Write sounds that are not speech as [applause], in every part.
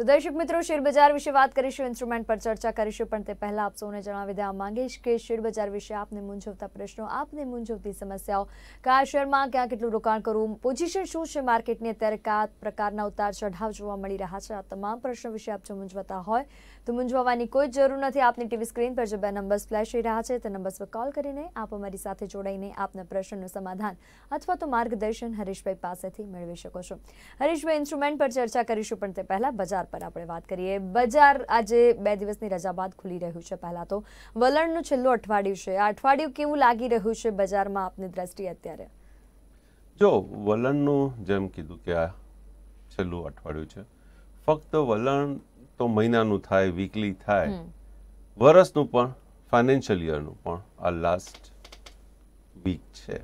તો દર્શક મિત્રો શેર બજાર વિશે વાત કરીશું ઇન્સ્ટ્રુમેન્ટ પર ચર્ચા કરીશું પણ તે પહેલાં આપ સૌને જણાવી દેવા માંગીશ કે શેર બજાર વિશે આપને મૂંઝવતા પ્રશ્નો આપને મૂંઝવતી સમસ્યાઓ કયા શેરમાં ક્યાં કેટલું રોકાણ કરવું પોઝિશન શું છે માર્કેટની અત્યારે કયા પ્રકારના ઉતાર ચઢાવ જોવા મળી રહ્યા છે આ તમામ પ્રશ્નો વિશે આપ જો મૂંઝવતા હોય તો મૂંઝવવાની કોઈ જરૂર નથી આપની ટીવી સ્ક્રીન પર જે બે નંબર્સ ફ્લેશ થઈ રહ્યા છે તે નંબર્સ પર કોલ કરીને આપ અમારી સાથે જોડાઈને આપના પ્રશ્નનું સમાધાન અથવા તો માર્ગદર્શન હરીશભાઈ પાસેથી મેળવી શકો છો હરીશભાઈ ઇન્સ્ટ્રુમેન્ટ પર ચર્ચા કરીશું પણ તે પહેલા બજાર પર આપણે વાત કરીએ બજાર આજે બે દિવસની રજા બાદ ખુલી રહ્યું છે પહેલાં તો વલણનું છેલ્લું અઠવાડિયું છે આ અઠવાડિયું કેવું લાગી રહ્યું છે બજારમાં આપની દ્રષ્ટિએ અત્યારે જો વલણનું જેમ કીધું કે આ છેલ્લું અઠવાડિયું છે ફક્ત વલણ તો મહિનાનું થાય વીકલી થાય વર્ષનું પણ ફાઇનાન્શિયલ યરનું પણ આ લાસ્ટ વીક છે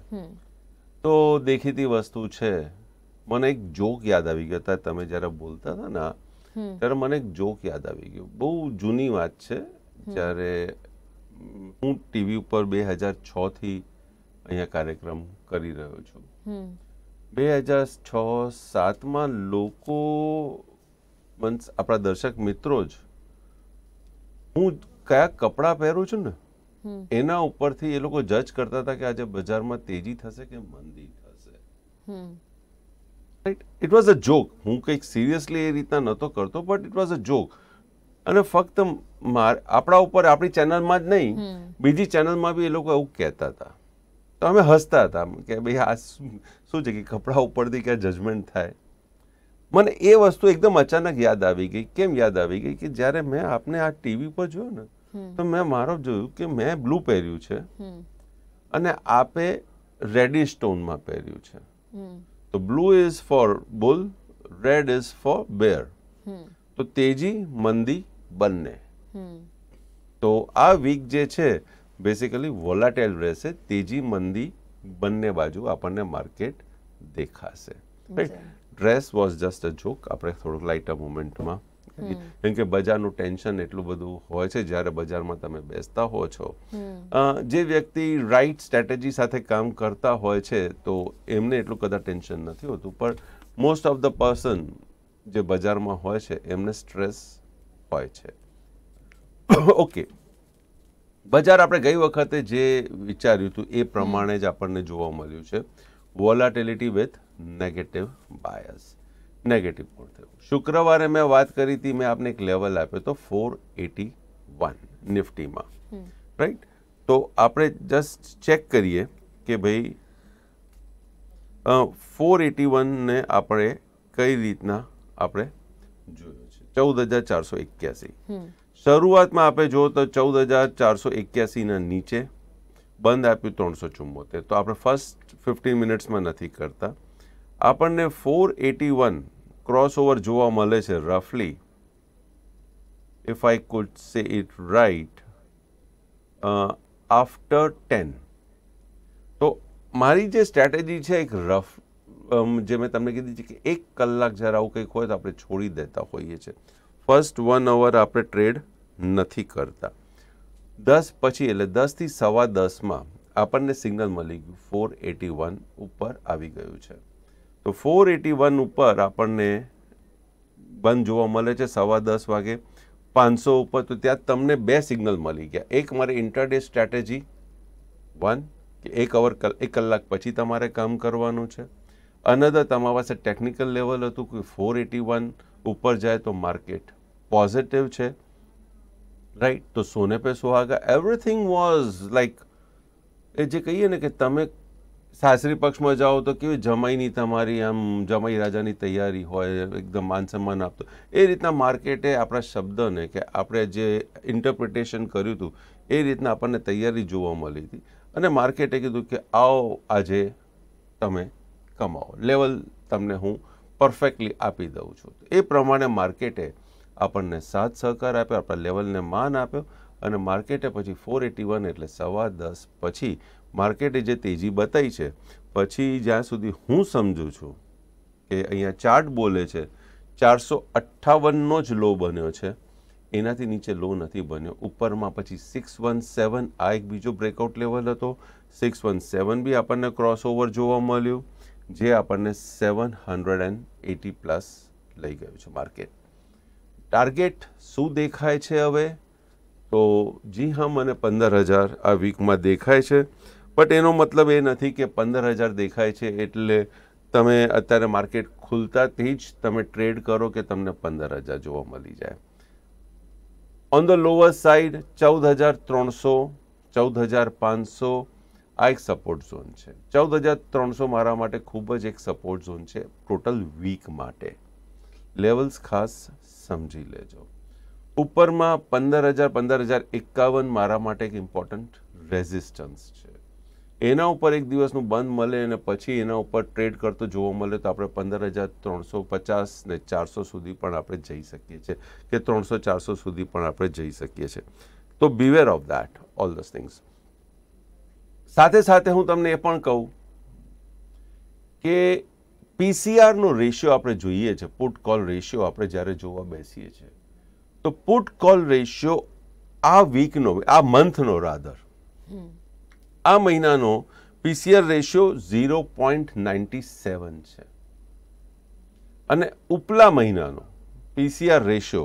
તો દેખીતી વસ્તુ છે મને એક જોક યાદ આવી ગયો હતા તમે જ્યારે બોલતા હતા ને ત્યારે મને એક જોક યાદ આવી ગયો બહુ જૂની વાત છે જ્યારે હું ટીવી ઉપર બે હજાર થી અહીંયા કાર્યક્રમ કરી રહ્યો છું બે હજાર છ સાતમાં લોકો મીન્સ આપણા દર્શક મિત્રો જ હું કયા કપડાં પહેરું છું ને એના ઉપરથી એ લોકો જજ કરતા હતા કે આજે બજારમાં તેજી થશે કે મંદી થશે ઇટ વોઝ અ જોક હું કંઈક સિરિયસલી એ રીતના નહોતો કરતો but it was a joke અને ફક્ત આપણા ઉપર આપણી ચેનલમાં જ નહીં બીજી ચેનલમાં બી એ લોકો એવું કહેતા હતા તો અમે હસતા હતા કે ભાઈ આ શું છે કે કપડા ઉપરથી ક્યાં જજમેન્ટ થાય મને એ વસ્તુ એકદમ અચાનક યાદ આવી ગઈ કેમ યાદ આવી ગઈ કે જ્યારે મેં આપને આ ટીવી પર જોયો ને તો મેં મારો જોયું કે મેં બ્લુ પહેર્યું છે અને આપે રેડિશ ટોનમાં પહેર્યું છે તો blue is for bull red is for bear તો તેજી મંદી બંને તો આ વીક જે છે બેસિકલી વોલાટાઇલ રહેશે તેજી મંદી બંને બાજુ આપણને માર્કેટ દેખાશે right dress was just a joke આપણે થોડુંક લાઇટ મુમેન્ટમાં કેમ કે બજારનું ટેન્શન એટલું બધું હોય છે જ્યારે બજારમાં તમે બેસતા હો છો જે વ્યક્તિ રાઈટ સ્ટ્રેટેજી સાથે કામ કરતા હોય છે તો એમને એટલું કદાચ ટેન્શન નથી હોતું પણ મોસ્ટ ઓફ ધ પર્સન જે બજારમાં હોય છે એમને સ્ટ્રેસ હોય છે ઓકે [coughs] બજાર આપણે ગઈ વખતે જે વિચાર્યું હતું એ પ્રમાણે જ આપણને જોવા મળ્યું છે volatility with negative bias negative કોણ થયું શુક્રવારે મેં વાત કરી હતી મેં આપને એક લેવલ આપ્યો તો ફોર એટી વન નિફ્ટીમાં રાઈટ તો આપણે જસ્ટ ચેક કરીએ કે ભાઈ ફોર એટી વનને આપણે કઈ રીતના આપણે જોયો છે ચૌદ હજાર ચારસો એક્યાસી શરૂઆતમાં આપણે જો તો ચૌદ હજાર ચારસો એક્યાસીના નીચે બંધ આપ્યું ત્રણસો ચુમ્મોતેર તો આપણે ફર્સ્ટ ફિફ્ટીન મિનિટ્સમાં નથી કરતા આપણને ફોર એટી વન ક્રોસઓવર જોવા મળે છે રફલી if I could say it right after ten તો મારી જે સ્ટ્રેટેજી છે એક રફ જે મેં તમને કીધી છે કે એક કલાક જ્યારે આવું કંઈક હોય તો આપણે છોડી દેતા હોઈએ છીએ ફર્સ્ટ વન અવર આપણે ટ્રેડ નથી કરતા દસ પછી એટલે દસથી સવા દસમાં આપણને સિગ્નલ મળી ગયું ફોર એટી વન ઉપર આવી ગયું છે તો ફોર એટી વન ઉપર આપણને બંધ જોવા મળે છે સવા દસ વાગે પાંચસો ઉપર તો ત્યાં તમને બે સિગ્નલ મળી ગયા એક મારે ઇન્ટરડે સ્ટ્રેટેજી વન કે એક અવર એક કલાક પછી તમારે કામ કરવાનું છે અનધર તમારા પાસે ટેકનિકલ લેવલ હતું કે ફોર એટી વન ઉપર જાય તો માર્કેટ પોઝિટિવ છે રાઈટ તો સોને પે સુહાગા એવરીથિંગ વોઝ લાઈક એ જે કહીએ ને કે તમે સાસરી પક્ષમાં જાઓ તો કેવી જમાઈની તમારી આમ જમાઈ રાજાની તૈયારી હોય એકદમ માન સન્માન આપતો એ રીતના માર્કેટે આપણા શબ્દને કે આપણે જે ઇન્ટરપ્રિટેશન કર્યું હતું એ રીતના આપણને તૈયારી જોવા મળી હતી અને માર્કેટે કીધું કે આવો આજે તમે કમાવો લેવલ તમને હું પરફેક્ટલી આપી દઉં છું એ પ્રમાણે માર્કેટે આપણને સાથ સહકાર આપ્યો આપણા લેવલને માન આપ્યો અને માર્કેટે પછી ફોર એટી વન એટલે સવા દસ પછી માર્કેટે જે તેજી બતાવી છે પછી જ્યાં સુધી હું સમજું છું કે અહીંયા ચાર્ટ બોલે છે ચારસો અઠ્ઠાવનનો જ લો બન્યો છે એનાથી નીચે લો નથી બન્યો ઉપરમાં પછી સિક્સ વન સેવન આ એક બીજો બ્રેકઆઉટ લેવલ હતો સિક્સ વન સેવન બી આપણને ક્રોસઓવર જોવા મળ્યું જે આપણને seven hundred and eighty plus લઈ ગયું છે માર્કેટ ટાર્ગેટ શું દેખાય છે હવે તો જી હા મને પંદર હજાર આ વીકમાં દેખાય છે બટ એનો મતલબ એ નથી કે પંદર હજાર દેખાય છે એટલે તમે અત્યારે માર્કેટ ખુલતાથી જ તમે ટ્રેડ કરો કે તમને પંદર હજાર જોવા મળી જાય ઓન ધ લોઅર સાઈડ ચૌદ હજાર ત્રણસો ચૌદ હજાર પાંચસો આ એક સપોર્ટ ઝોન છે ચૌદ હજાર ત્રણસો મારા માટે ખૂબ જ એક સપોર્ટ ઝોન છે ટોટલ વીક માટે લેવલ્સ ખાસ સમજી લેજો ઉપરમાં પંદર હજાર પંદર હજાર એકાવન મારા માટે એક ઇમ્પોર્ટન્ટ રેઝિસ્ટન્સ છે એના ઉપર એક દિવસનું બંધ મળે અને પછી એના ઉપર ટ્રેડ કરતો જોવા મળે તો આપણે પંદર હજાર ત્રણસો પચાસ ને ચારસો સુધી પણ આપણે જઈ શકીએ છીએ કે ત્રણસો ચારસો સુધી પણ આપણે જઈ શકીએ છીએ તો beware of that all these things સાથે સાથે હું તમને એ પણ કહું કે પીસીઆરનો રેશિયો આપણે જોઈએ છે પુટ કોલ રેશિયો આપણે જ્યારે જોવા બેસીએ છીએ તો પુટ કોલ રેશિયો આ વીકનો આ મંથનો રાધર આ મહિનાનો PCR ratio zero point ninety seven છે અને ઉપલા મહિનાનો પીસીઆર રેશિયો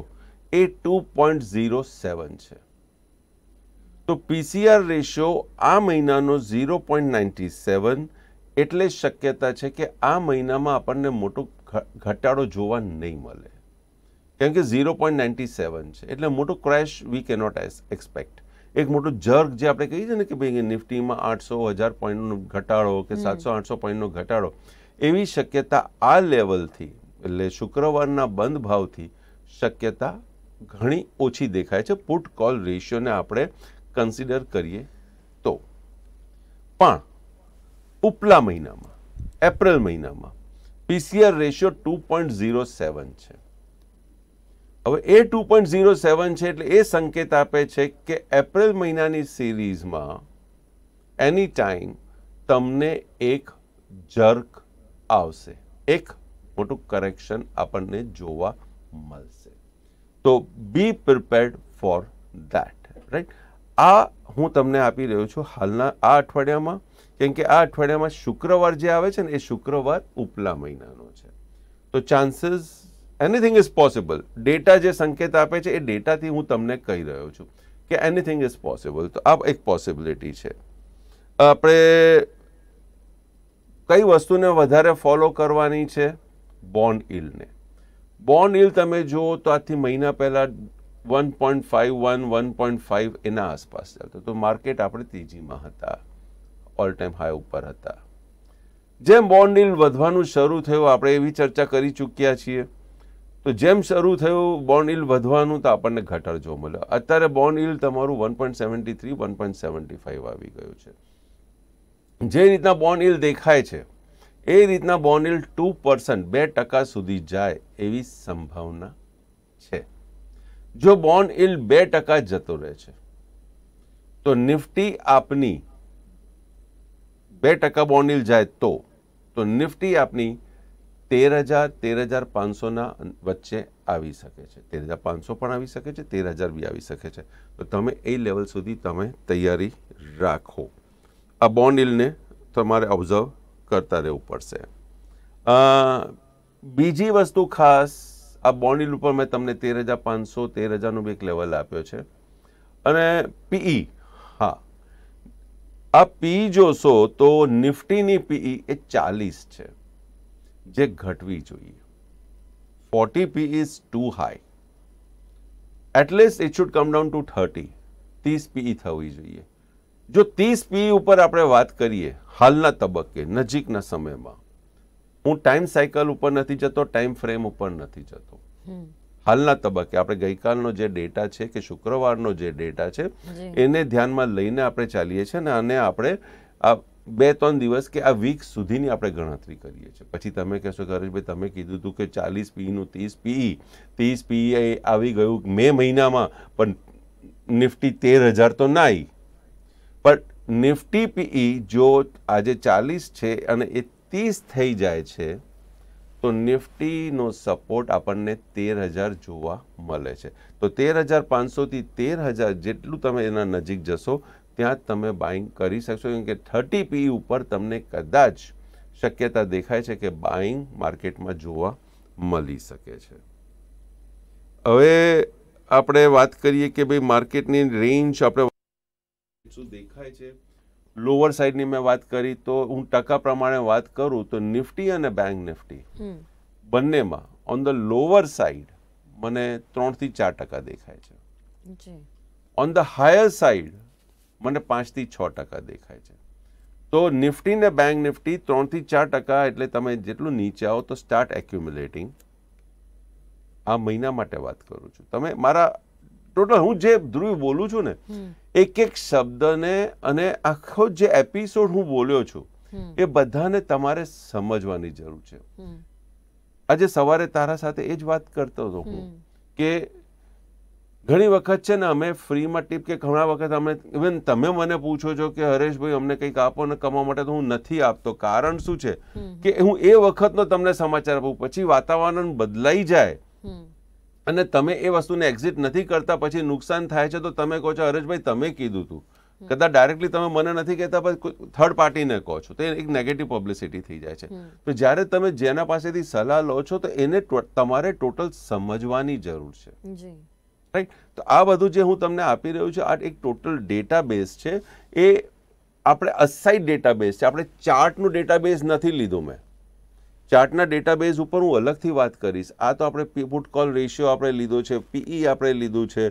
એ ટુ પોઈન્ટ ઝીરો સેવન છે તો પીસીઆર રેશિયો આ મહિનાનો ઝીરો પોઈન્ટ નાઇન્ટી સેવન એટલે શક્યતા છે કે આ મહિનામાં આપણને મોટો ઘટાડો જોવા નહીં મળે કેમ કે ઝીરો પોઈન્ટ નાઇન્ટી સેવન છે એટલે મોટો ક્રેશ વી કેનોટ એક્સપેક્ટ એક મોટો જર્ગ જે આપણે કહીએ છીએ ને કે ભાઈ નિફ્ટીમાં આઠસો હજાર પોઈન્ટનો ઘટાડો કે સાતસો આઠસો પોઈન્ટનો ઘટાડો એવી શક્યતા આ લેવલથી એટલે શુક્રવારના બંધ ભાવથી શક્યતા ઘણી ઓછી દેખાય છે પુટ કોલ રેશિયોને આપણે કન્સિડર કરીએ તો પણ ઉપલા મહિનામાં એપ્રિલ મહિનામાં PCR ratio two point zero seven છે હવે એ ટુ પોઈન્ટ ઝીરો સેવન છે એટલે એ સંકેત આપે છે કે એપ્રિલ મહિનાની સિરીઝમાં એની ટાઈમ તમને એક જર્ક આવશે એક મોટું કરેક્શન આપણને જોવા મળશે તો be prepared for that right આ હું તમને આપી રહ્યો છું હાલના આ અઠવાડિયામાં કેમ કે આ અઠવાડિયામાં શુક્રવાર જે આવે છે ને એ શુક્રવાર ઉપલા મહિનાનો છે તો chances anything is possible data જે સંકેત આપે છે એ ડેટાથી હું તમને કહી રહ્યો છું કે એનીથિંગ ઇઝ પોસિબલ તો આ એક પોસિબિલિટી છે આપણે કઈ વસ્તુને વધારે ફોલો કરવાની છે બોન્ડ ઇલને બોન્ડ ઇલ તમે જુઓ તો આજથી મહિના પહેલાં one point five one one point five એના આસપાસ ચાલતો તો માર્કેટ આપણે ત્રીજીમાં હતા ઓલ ટાઈમ હાઈ ઉપર હતા જેમ બોન્ડ ઇલ વધવાનું શરૂ થયું આપણે એવી ચર્ચા કરી ચૂક્યા છીએ તો જેમ શરૂ થયું બોન્ડ ઇલ વધવાનું તો આપણને ઘટાડ જોવા મળ્યો અત્યારે બોન્ડ ઇલ તમારું one point seventy three one point seventy five આવી ગયું છે જે રીતના બોન્ડ ઇલ દેખાય છે એ રીતના બોન્ડ ઇલ ટુ પર્સન્ટ બે ટકા સુધી જાય એવી સંભાવના છે જો બોન્ડ ઇલ બે ટકા જતો રહે છે તો નિફ્ટી આપની બે ટકા બોન્ડ ઇલ જાય તો તો નિફ્ટી આપની તેર હજાર તેર હજાર પાંચસોના વચ્ચે આવી શકે છે તેર હજાર પાંચસો પણ આવી શકે છે તેર હજાર બી આવી શકે છે તો તમે એ લેવલ સુધી તમે તૈયારી રાખો આ બોન્ડ ઇલને તમારે ઓબ્ઝર્વ કરતા રહેવું પડશે બીજી વસ્તુ ખાસ આ બોન્ડ ઇલ ઉપર મેં તમને તેર હજાર પાંચસો તેર હજારનું બી એક લેવલ આપ્યો છે અને પીઈ e, હા આ પી e જોશો તો નિફ્ટીની પીઈ e એ ચાલીસ છે જે ઘટવી જોઈએ forty P is too high at least it should come down to thirty ત્રીસ પીઈ થવી જોઈએ જો ત્રીસ પીઈ ઉપર આપણે વાત કરીએ હાલના તબક્કે નજીકના સમયમાં હું ટાઈમ સાયકલ ઉપર નથી જતો ટાઈમ ફ્રેમ ઉપર નથી જતો હાલના તબક્કે આપણે ગઈકાલનો જે ડેટા છે કે શુક્રવારનો જે ડેટા છે એને ધ્યાનમાં લઈને આપણે ચાલીએ છીએ અને આને આપણે બે ત્રણ દિવસ કે આ વીક સુધીની આપણે ગણતરી કરીએ છીએ પછી તમે કહેશો કે હરેશભાઈ તમે કીધું હતું કે ચાલીસ પીઈનું ત્રીસ પીઈ ત્રીસ પીઈ આવી ગયું મે મહિનામાં પણ નિફ્ટી તેર હજાર તો ના આવી પણ નિફ્ટી પીઈ જો આજે ચાલીસ છે અને એ ત્રીસ થઈ જાય છે તો નિફ્ટીનો સપોર્ટ આપણને તેર હજાર જોવા મળે છે તો તેર હજાર પાંચસોથી તેર હજાર જેટલું તમે એના નજીક જશો ત્યાં જ તમે બાઇંગ કરી શકશો કેમ કે થર્ટી પી ઉપર તમને કદાચ શક્યતા દેખાય છે કે બાઇંગ માર્કેટમાં જોવા મળી શકે છે હવે આપણે વાત કરીએ કે ભાઈ માર્કેટની રેન્જ આપણે શું દેખાય છે લોઅર સાઈડની મેં વાત કરી તો હું ટકા પ્રમાણે વાત કરું તો નિફ્ટી અને બેંક નિફ્ટી બંનેમાં ઓન ધ લોઅર સાઈડ મને ત્રણથી ચાર ટકા દેખાય છે ઓન ધ હાયર સાઈડ મને પાંચથી છ ટકા દેખાય છે તો નિફ્ટી ને બેંક નિફ્ટી ત્રણથી ચાર ટકા એટલે તમે જેટલું નીચે આવો તો સ્ટાર્ટ એક્યુમ્યુલેટિંગ આ મહિના માટે વાત કરું છું તમે મારા ટોટલ હું જે ધ્રુવ બોલું છું ને એક એક શબ્દને અને આખો જે એપિસોડ હું બોલ્યો છું એ બધાને તમારે સમજવાની જરૂર છે આજે સવારે તારા સાથે એ જ વાત કરતો હતો હું કે ઘણી વખત છે ને અમે ફ્રીમાં ટીપ કે ઘણા વખત અમે ઇવન તમે મને પૂછો છો કે હરેશભાઈ અમને કંઈક આપો ને કમાવા માટે તો હું નથી આપતો કારણ શું છે કે હું એ વખતનો તમને સમાચાર આપું પછી વાતાવરણ બદલાઈ જાય અને તમે એ વસ્તુને એક્ઝિટ નથી કરતા પછી નુકસાન થાય છે તો તમે કહો છો હરેશભાઈ તમે કીધું હતું કદાચ ડાયરેક્ટલી તમે મને નથી કહેતા પણ થર્ડ પાર્ટીને કહો છો તો એક નેગેટિવ પબ્લિસિટી થઈ જાય છે તો જ્યારે તમે જેના પાસેથી સલાહ લો છો તો એને તમારે ટોટલ સમજવાની જરૂર છે રાઈટ તો આ બધું જે હું તમને આપી રહ્યો છું આ એક ટોટલ ડેટાબેઝ છે એ આપણે અસાઇડ ડેટાબેઝ છે આપણે ચાર્ટનું ડેટાબેઝ નથી લીધું મેં ચાર્ટના ડેટાબેઝ ઉપર હું અલગથી વાત કરીશ આ તો આપણે પુટ કોલ રેશિયો આપણે લીધો છે પીઈ e આપણે લીધું છે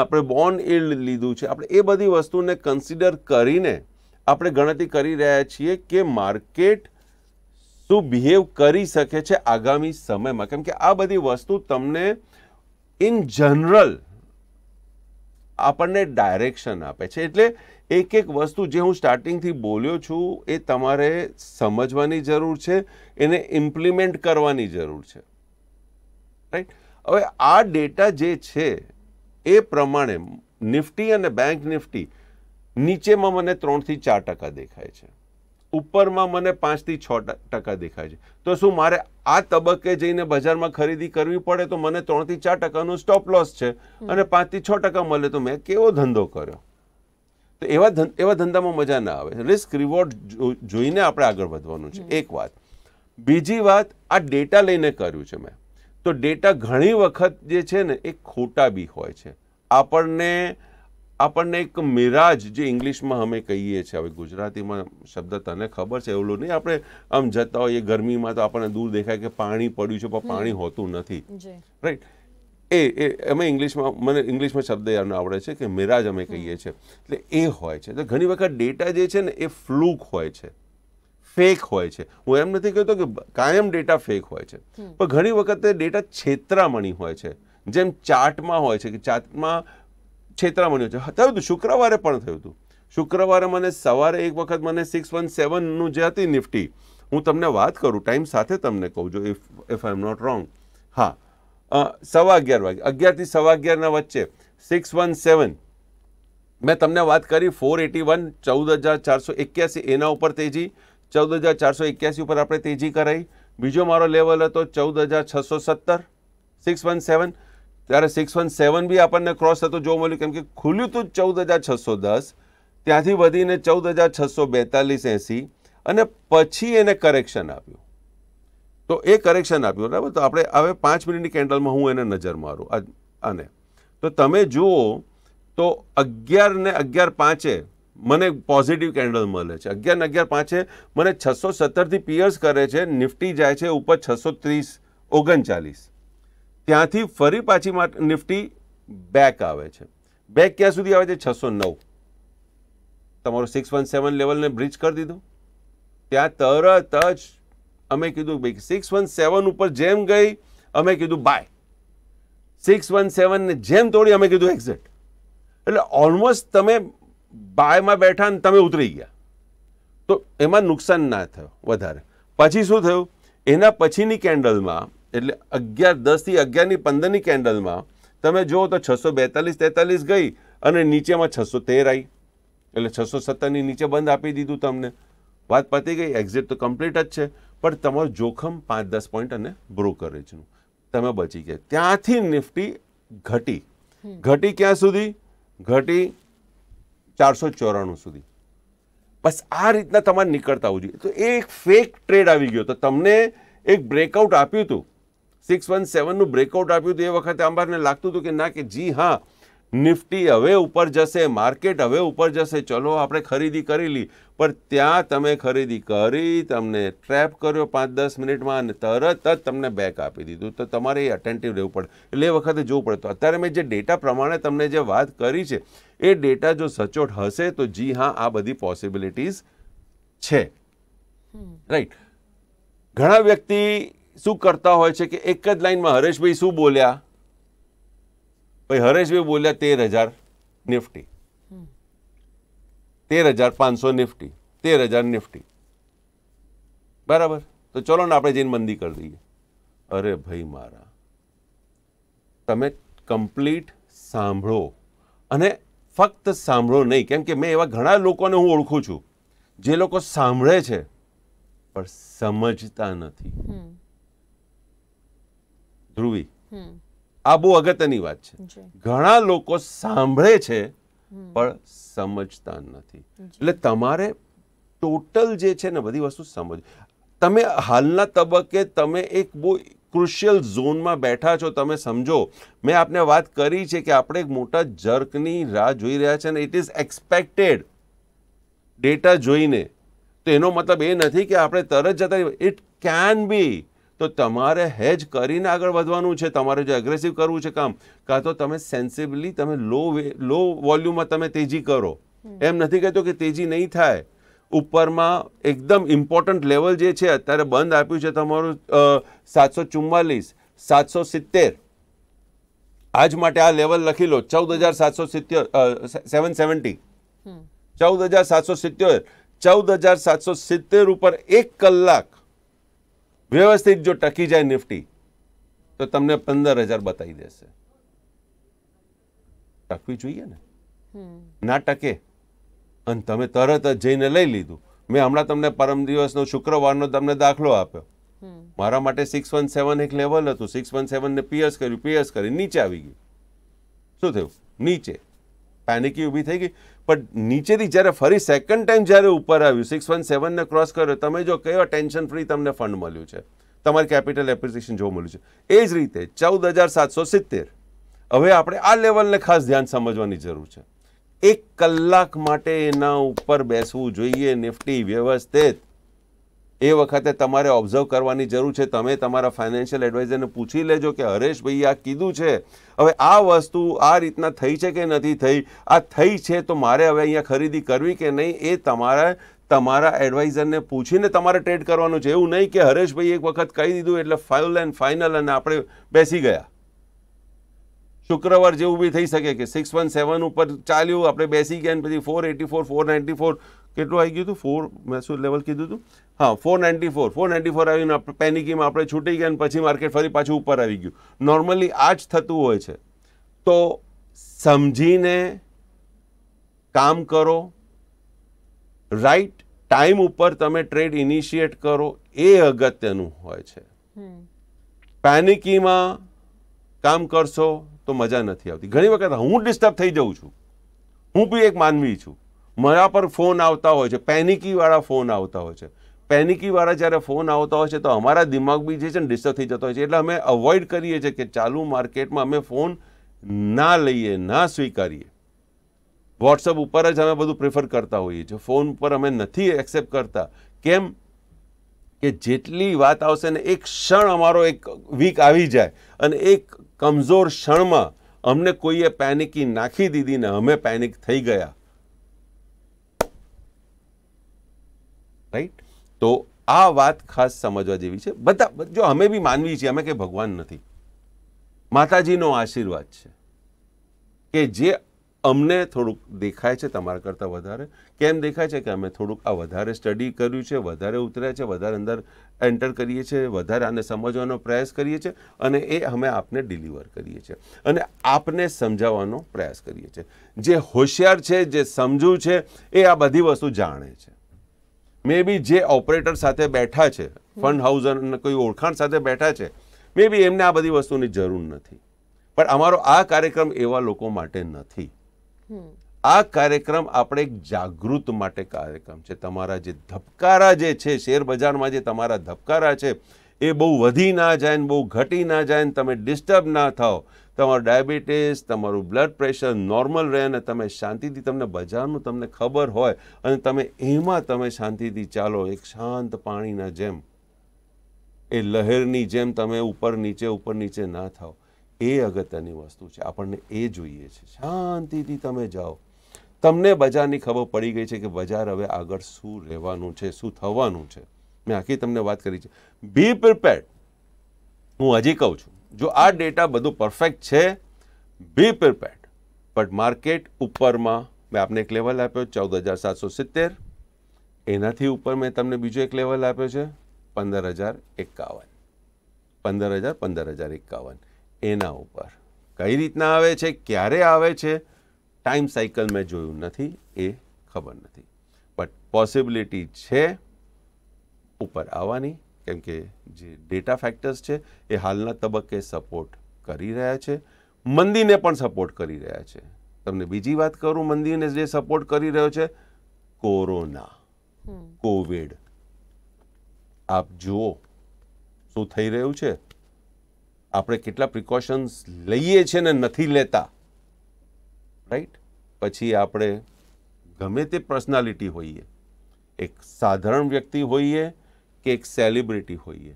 આપણે બોન્ડ ઇલ્ડ લીધું છે આપણે એ બધી વસ્તુને કન્સિડર કરીને આપણે ગણતરી કરી રહ્યા છીએ કે માર્કેટ શું બિહેવ કરી શકે છે આગામી સમયમાં કેમ કે આ બધી વસ્તુ તમને ઇન જનરલ આપણને ડાયરેક્શન આપે છે એટલે એક એક વસ્તુ જે હું સ્ટાર્ટિંગથી બોલ્યો છું એ તમારે સમજવાની જરૂર છે એને ઇમ્પ્લિમેન્ટ કરવાની જરૂર છે રાઈટ હવે આ ડેટા જે છે એ પ્રમાણે નિફ્ટી અને બેંક નિફ્ટી નીચેમાં મને ત્રણથી ચાર ટકા દેખાય છે ઉપરમાં મને પાંચથી છ ટકા દેખાય છે તો શું મારે આ તબક્કે જઈને બજારમાં ખરીદી કરવી પડે તો મને ત્રણથી ચાર ટકાનું સ્ટોપ લોસ છે અને પાંચથી છ ટકા મળે તો મેં કેવો ધંધો કર્યો તો એવા એવા ધંધામાં મજા ના આવે રિસ્ક રિવોર્ડ જોઈને આપણે આગળ વધવાનું છે એક વાત બીજી વાત આ ડેટા લઈને કર્યું છે મેં તો ડેટા ઘણી વખત જે છે ને એ ખોટા બી હોય છે આપણને આપણને એક મિરાજ જે ઇંગ્લિશમાં અમે કહીએ છીએ હવે ગુજરાતીમાં શબ્દ તને ખબર છે એવું નહીં આપણે આમ જતા હોઈએ ગરમીમાં તો આપણને દૂર દેખાય કે પાણી પડ્યું છે પણ પાણી હોતું નથી રાઈટ એ એ અમે ઇંગ્લિશમાં મને ઇંગ્લિશમાં શબ્દ એમને આવડે છે કે મિરાજ અમે કહીએ છીએ એટલે એ હોય છે તો ઘણી વખત ડેટા જે છે ને એ ફ્લૂક હોય છે ફેક હોય છે હું એમ નથી કહેતો કે કાયમ ડેટા ફેક હોય છે પણ ઘણી વખત ડેટા છેતરામણી હોય છે જેમ ચાર્ટમાં હોય છે કે ચાર્ટમાં છેતરામણીઓ છે થયું હતું શુક્રવારે પણ થયું હતું શુક્રવારે મને સવારે એક વખત મને સિક્સ વન સેવનનું જે હતી નિફ્ટી હું તમને વાત કરું ટાઈમ સાથે તમને કહું છું if if I am not wrong હા સવા અગિયાર વાગે અગિયારથી સવા અગિયારના વચ્ચે સિક્સ વન સેવન મેં તમને વાત કરી ફોર એટી વન ચૌદ હજાર ચારસો એક્યાસી એના ઉપર તેજી ચૌદ હજાર ચારસો એક્યાસી ઉપર આપણે તેજી કરાવી બીજો મારો લેવલ હતો ચૌદ હજાર છસો સત્તર સિક્સ વન સેવન ત્યારે સિક્સ વન સેવન બી આપણને ક્રોસ થતો જોવા મળ્યું કેમ કે ખુલ્યું તું ચૌદ હજાર છસો દસ ત્યાંથી વધીને ચૌદ હજાર છસો બેતાલીસ એંસી અને પછી એને કરેક્શન આપ્યું તો એ કરેક્શન આપ્યું બરાબર તો આપણે હવે પાંચ મિનિટની કેન્ડલમાં હું એને નજર મારું આને તો તમે જુઓ તો અગિયાર ને અગિયાર પાંચે મને પોઝિટિવ કેન્ડલ મળે છે અગિયાર ને અગિયાર પાંચે મને છસો સત્તરથી પિયર્સ કરે છે નિફ્ટી જાય છે ઉપર છસો ત્રીસ ઓગણચાલીસ ત્યાંથી ફરી પાછી નિફ્ટી બેક આવે છે બેક ક્યાં સુધી આવે છે છસો નવ તમારું સિક્સ વન સેવન લેવલને બ્રિજ કરી દીધું ત્યાં તરત જ અમે કીધું ભાઈ સિક્સ વન સેવન ઉપર જેમ ગઈ અમે કીધું બાય સિક્સ વન સેવનને જેમ તોડી અમે કીધું એક્ઝિટ એટલે ઓલમોસ્ટ તમે બાયમાં બેઠા ને તમે ઉતરી ગયા તો એમાં નુકસાન ના થયું વધારે પછી શું થયું એના પછીની કેન્ડલમાં એટલે અગિયાર દસથી અગિયારની પંદરની કેન્ડલમાં તમે જુઓ તો છસો બેતાલીસ તેતાલીસ ગઈ અને નીચેમાં છસો તેર આવી એટલે છસો સત્તરની નીચે બંધ આપી દીધું તમને વાત પતી ગઈ એક્ઝિટ તો કમ્પ્લીટ જ છે પણ તમારું જોખમ પાંચ દસ પોઈન્ટ અને બ્રોકરેજનું તમે બચી ગયા ત્યાંથી નિફ્ટી ઘટી ઘટી ક્યાં સુધી ઘટી ચારસો ચોરાણું સુધી બસ આ રીતના તમારે નીકળતા આવવું જોઈએ તો એ એક ફેક ટ્રેડ આવી ગયો તો તમને એક બ્રેકઆઉટ આપ્યું હતું સિક્સ વન સેવનનું બ્રેકઆઉટ આપ્યું હતું એ વખતે અંબારને લાગતું હતું કે ના કે જી હા નિફ્ટી હવે ઉપર જશે માર્કેટ હવે ઉપર જશે ચલો આપણે ખરીદી કરી લી પણ ત્યાં તમે ખરીદી કરી તમને ટ્રેપ કર્યો પાંચ દસ મિનિટમાં અને તરત જ તમને બેક આપી દીધું તો તમારે એ અટેન્ટિવ રહેવું પડે એટલે એ વખતે જોવું પડે તો અત્યારે મેં જે ડેટા પ્રમાણે તમને જે વાત કરી છે એ ડેટા જો સચોટ હશે તો જી હા આ બધી પોસિબિલિટીઝ છે રાઈટ ઘણા વ્યક્તિ શું કરતા હોય છે કે એક જ લાઇનમાં હરેશભાઈ શું બોલ્યા ભાઈ હરેશભાઈ બોલ્યા તેર હજાર નિફ્ટી તેર હજાર પાંચસો નિફ્ટી તેર હજાર નિફ્ટી બરાબર તો ચલો ને આપણે જઈને મંદી કરી દઈએ અરે ભાઈ મારા તમે કમ્પ્લીટ સાંભળો અને ફક્ત સાંભળો નહીં કેમ કે મેં એવા ઘણા લોકોને હું ઓળખું છું જે લોકો સાંભળે છે પણ સમજતા નથી ધ્રુવી આ બહુ અગત્યની વાત છે ઘણા લોકો સાંભળે છે પણ સમજતા નથી એટલે તમારે ટોટલ જે છે ને બધી વસ્તુ સમજ તમે હાલના તબક્કે તમે એક બહુ ક્રુશિયલ ઝોનમાં બેઠા છો તમે સમજો મેં આપને વાત કરી છે કે આપણે એક મોટા જર્કની રાહ જોઈ રહ્યા છે અને ઇટ ઇઝ એક્સપેક્ટેડ ડેટા જોઈને તો એનો મતલબ એ નથી કે આપણે તરત જતા ઇટ કેન બી તો તમારે હેજ કરીને આગળ વધવાનું છે તમારે જો એગ્રેસિવ કરવું છે કામ કાં તો તમે સેન્સિબલી તમે લો લો વોલ્યુમમાં તમે તેજી કરો એમ નથી કહેતો કે તેજી નહીં થાય ઉપરમાં એકદમ ઇમ્પોર્ટન્ટ લેવલ જે છે અત્યારે બંધ આપ્યું છે તમારું સાતસો ચુમ્માલીસ સાતસો સિત્તેર આજ માટે આ લેવલ લખી લો ચૌદ હજાર સાતસો સિત્તેર સેવન સેવન્ટી ચૌદ હજાર સાતસો સિત્તેર ચૌદ હજાર સાતસો સિત્તેર ઉપર એક કલાક વ્યવસ્થિત જો ટકી જાય નિફ્ટી તો તમને પંદર હજાર બતાવી દેશે ટકવી જોઈએ ને ના ટકે અને તમે તરત જ જઈને લઈ લીધું મેં હમણાં તમને પરમ દિવસનો શુક્રવારનો તમને દાખલો આપ્યો મારા માટે સિક્સ વન સેવન એક લેવલ હતું સિક્સ વન સેવનને પીએસ કર્યું પીએસ કરી નીચે આવી ગયું શું થયું નીચે પેનિકી ઊભી થઈ ગઈ પણ નીચેથી જ્યારે ફરી સેકન્ડ ટાઈમ જ્યારે ઉપર આવ્યું સિક્સ વન સેવનને ક્રોસ કર્યો તમે જો કયો ટેન્શન ફ્રી તમને ફંડ મળ્યું છે તમારી કેપિટલ એપ્રિસિએશન જોવા મળ્યું છે એ જ રીતે ચૌદ હજાર સાતસો સિત્તેર હવે આપણે આ લેવલને ખાસ ધ્યાન સમજવાની જરૂર છે એક કલાક માટે એના ઉપર બેસવું જોઈએ નિફ્ટી વ્યવસ્થિત એ વખતે તમારે ઓબ્ઝર્વ કરવાની જરૂર છે તમે તમારા ફાઇનાન્શિયલ એડવાઇઝરને પૂછી લેજો કે હરેશભાઈ આ કીધું છે હવે આ વસ્તુ આ રીતના થઈ છે કે નથી થઈ આ થઈ છે તો મારે હવે અહીંયા ખરીદી કરવી કે નહીં એ તમારા તમારા એડવાઇઝરને પૂછીને તમારે ટ્રેડ કરવાનું છે એવું નહીં કે હરેશભાઈ એક વખત કહી દીધું એટલે ફાઇલ એન્ડ ફાઇનલ અને આપણે બેસી ગયા શુક્રવાર જેવું બી થઈ શકે કે સિક્સ વન સેવન ઉપર ચાલ્યું આપણે બેસી ગયા પછી four eighty four four ninety four કેટલું આવી ગયું હતું ફોર મેં લેવલ કીધું હતું હા four ninety four four ninety four આવીને પેનિકીમાં આપણે છૂટી ગયા પછી માર્કેટ ફરી પાછું ઉપર આવી ગયું નોર્મલી આ જ થતું હોય છે તો સમજીને કામ કરો રાઈટ ટાઈમ ઉપર તમે ટ્રેડ ઇનિશિએટ કરો એ અગત્યનું હોય છે પેનિકીમાં કામ કરશો તો મજા નથી આવતી ઘણી વખત હું ડિસ્ટર્બ થઈ જાઉં છું હું બી એક માનવી છું મારા પર ફોન આવતા હોય છે પેનિકીવાળા ફોન આવતા હોય છે પેનિકીવાળા જ્યારે ફોન આવતા હોય છે તો અમારા દિમાગ બી જે છે ને ડિસ્ટર્બ થઈ જતો હોય છે એટલે અમે અવોઇડ કરીએ છીએ કે ચાલુ માર્કેટમાં અમે ફોન ના લઈએ ના સ્વીકારીએ વોટ્સઅપ ઉપર જ અમે બધું પ્રિફર કરતા હોઈએ છીએ ફોન પર અમે નથી એક્સેપ્ટ કરતા કેમ કે જેટલી વાત આવશે ને એક ક્ષણ અમારો એક વીક આવી જાય અને એક કમઝોર ક્ષણમાં અમને કોઈએ પેનિકી નાખી દીધી ને અમે પેનિક થઈ ગયા રાઈટ તો આ વાત ખાસ સમજવા જેવી છે બધા જો અમે બી માનવી છીએ અમે કંઈ ભગવાન નથી માતાજીનો આશીર્વાદ છે કે જે અમને થોડુંક દેખાય છે તમારા કરતાં વધારે કેમ દેખાય છે કે અમે થોડુંક આ વધારે સ્ટડી કર્યું છે વધારે ઉતર્યા છે વધારે અંદર એન્ટર કરીએ છીએ વધારે આને સમજવાનો પ્રયાસ કરીએ છીએ અને એ અમે આપને ડિલિવર કરીએ છીએ અને આપને સમજાવવાનો પ્રયાસ કરીએ છીએ જે હોશિયાર છે જે સમજવું છે એ આ બધી વસ્તુ જાણે છે મે બી જે ઓપરેટર સાથે બેઠા છે ફંડ હાઉસ અને કોઈ ઓળખાણ સાથે બેઠા છે મે બી એમને આ બધી વસ્તુની જરૂર નથી પણ અમારો આ કાર્યક્રમ એવા લોકો માટે નથી આ કાર્યક્રમ આપણે એક જાગૃત માટે કાર્યક્રમ છે તમારા જે ધબકારા જે છે શેર બજારમાં જે તમારા ધબકારા છે એ બહુ વધી ના જાય ને બહુ ઘટી ના જાય ને તમે ડિસ્ટર્બ ના થાઓ તમારું ડાયાબિટીસ તમારું બ્લડ પ્રેશર નોર્મલ રહે અને તમે શાંતિથી તમને બજારનું તમને ખબર હોય અને તમે એમાં તમે શાંતિથી ચાલો એક શાંત પાણીના જેમ એ લહેરની જેમ તમે ઉપર નીચે ઉપર નીચે ના થાઓ એ અગત્યની વસ્તુ છે આપણને એ જોઈએ છે શાંતિથી તમે જાઓ તમને બજારની ખબર પડી ગઈ છે કે બજાર હવે આગળ શું રહેવાનું છે શું થવાનું છે મેં આખી તમને વાત કરી છે બી પ્રિપેર્ડ હું હજી કહું છું જો આ ડેટા બધું પરફેક્ટ છે બી પ્રિપેર્ડ બટ માર્કેટ ઉપરમાં મેં આપને એક લેવલ આપ્યો ચૌદ હજાર સાતસો સિત્તેર એનાથી ઉપર મેં તમને બીજો એક લેવલ આપ્યો છે પંદર હજાર એકાવન પંદર હજાર પંદર હજાર એકાવન એના ઉપર કઈ રીતના આવે છે ક્યારે આવે છે ટાઈમ સાયકલ મેં જોયું નથી એ ખબર નથી બટ પોસિબિલિટી છે ઉપર આવવાની કેમ કે જે ડેટા ફેક્ટર્સ છે એ હાલના તબક્કે સપોર્ટ કરી રહ્યા છે મંદીને પણ સપોર્ટ કરી રહ્યા છે તમને બીજી વાત કરું મંદીને જે સપોર્ટ કરી રહ્યો છે કોરોના કોવિડ આપ જુઓ શું થઈ રહ્યું છે આપણે કેટલા પ્રિકોશન્સ લઈએ છીએ ને નથી લેતા રાઈટ પછી આપણે ગમે તે પર્સનાલિટી હોઈએ એક સાધારણ વ્યક્તિ હોઈએ કે એક સેલિબ્રિટી હોઈએ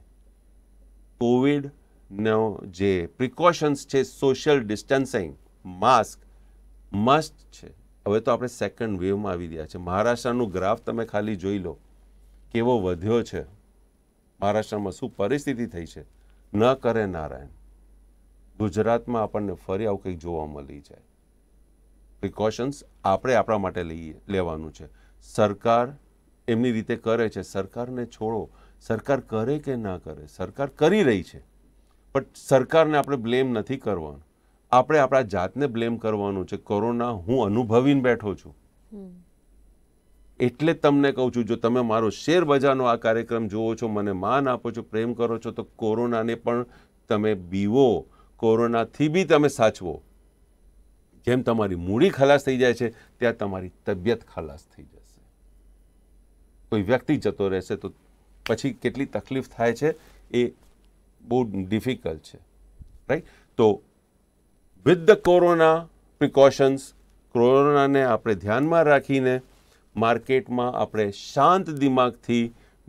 કોવિડનો જે પ્રિકોશન્સ છે સોશિયલ ડિસ્ટન્સિંગ માસ્ક મસ્ટ છે હવે તો આપણે સેકન્ડ વેવમાં આવી ગયા છે મહારાષ્ટ્રનું ગ્રાફ તમે ખાલી જોઈ લો કેવો વધ્યો છે મહારાષ્ટ્રમાં શું પરિસ્થિતિ થઈ છે ન કરે નારાયણ ગુજરાતમાં આપણને ફરી આવું કંઈક જોવા મળી જાય પ્રિકોશન્સ આપણે આપણા માટે લઈએ લેવાનું છે સરકાર એમની રીતે કરે છે સરકારને છોડો સરકાર કરે કે ના કરે સરકાર કરી રહી છે બટ સરકારને આપણે બ્લેમ નથી કરવાનું આપણે આપણા જાતને બ્લેમ કરવાનું છે કોરોના હું અનુભવીને બેઠો છું એટલે તમને કહું છું જો તમે મારો શેર બજારનો આ કાર્યક્રમ જુઓ છો મને માન આપો છો પ્રેમ કરો છો તો કોરોનાને પણ તમે બીવો કોરોનાથી બી તમે સાચવો જેમ તમારી મૂડી ખલાસ થઈ જાય છે ત્યાં તમારી તબિયત ખલાસ થઈ જશે કોઈ વ્યક્તિ જતો રહેશે તો પછી કેટલી તકલીફ થાય છે એ બહુ ડિફિકલ્ટ છે રાઈટ તો વિથ ધ કોરોના પ્રિકોશન્સ કોરોનાને આપણે ધ્યાનમાં રાખીને માર્કેટમાં આપણે શાંત દિમાગથી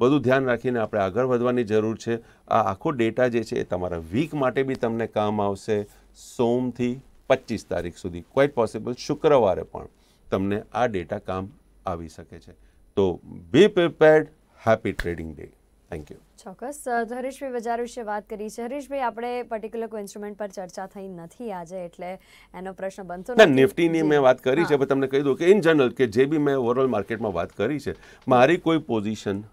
બધું ધ્યાન રાખીને આપણે આગળ વધવાની જરૂર છે આ આખો ડેટા જે છે એ તમારા વીક માટે બી તમને કામ આવશે સોમથી પચીસ તારીખ સુધી ક્વાઇટ પોસિબલ શુક્રવારે પણ તમને આ ડેટા કામ આવી શકે છે તો be prepared happy trading day thank you ચોક્કસ હરીશભાઈ બજાર વિશે વાત કરી છે હરીશભાઈ આપણે પર્ટિક્યુલર કોઈ ઇન્સ્ટ્રુમેન્ટ પર ચર્ચા થઈ નથી આજે એટલે એનો પ્રશ્ન બનતો નથી નિફ્ટીની મેં વાત કરી છે પણ તમને કહી દઉં કે ઇન જનરલ કે જે બી મેં ઓવરઓલ માર્કેટમાં વાત કરી છે મારી કોઈ પોઝિશન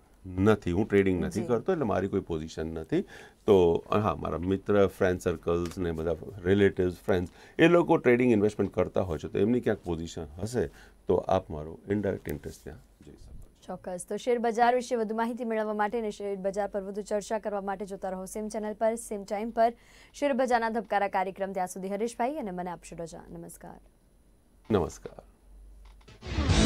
નથી હું ટ્રેડિંગ નથી કરતો એટલે મારી કોઈ પોઝિશન નથી તો હા મારા મિત્ર ફ્રેન્ડ સર્કલ્સ ને બધા રિલેટિવ્સ ફ્રેન્ડ્સ એ લોકો ટ્રેડિંગ ઇન્વેસ્ટમેન્ટ કરતા હોય છે તો એમની ક્યાંક પોઝિશન હશે તો આપ મારો ઇન્ડાયરેક્ટ ઇન્ટરેસ્ટ ત્યાં ચોક્કસ તો શેર બજાર વિશે વધુ માહિતી મેળવવા માટે અને શેર બજાર પર વધુ ચર્ચા કરવા માટે જોતા રહો સેમ ચેનલ પર સેમ ટાઈમ પર શેર બજારના ધબકારા કાર્યક્રમ ત્યાં સુધી હરીશભાઈ અને મને આપશો રજા નમસ્કાર નમસ્કાર